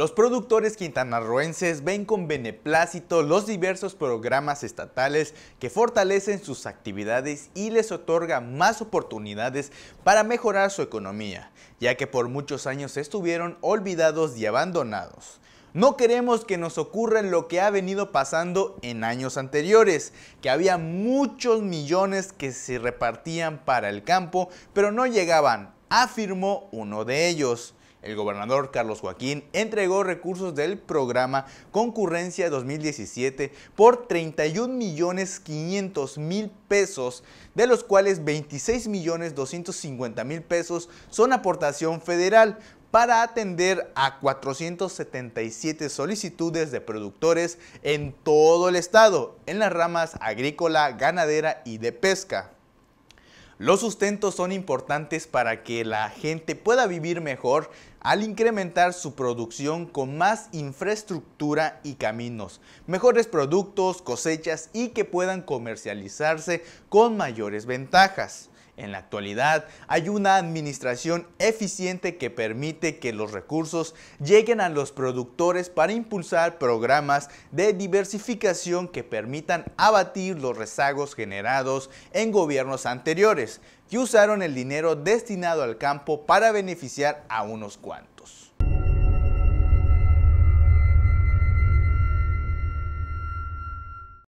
Los productores quintanarroenses ven con beneplácito los diversos programas estatales que fortalecen sus actividades y les otorgan más oportunidades para mejorar su economía, ya que por muchos años estuvieron olvidados y abandonados. No queremos que nos ocurra lo que ha venido pasando en años anteriores, que había muchos millones que se repartían para el campo, pero no llegaban, afirmó uno de ellos. El gobernador Carlos Joaquín entregó recursos del programa Concurrencia 2017 por 31 millones 500 mil pesos, de los cuales 26 millones 250 mil pesos son aportación federal para atender a 477 solicitudes de productores en todo el estado, en las ramas agrícola, ganadera y de pesca. Los sustentos son importantes para que la gente pueda vivir mejor al incrementar su producción con más infraestructura y caminos, mejores productos, cosechas y que puedan comercializarse con mayores ventajas. En la actualidad hay una administración eficiente que permite que los recursos lleguen a los productores para impulsar programas de diversificación que permitan abatir los rezagos generados en gobiernos anteriores, que usaron el dinero destinado al campo para beneficiar a unos cuantos.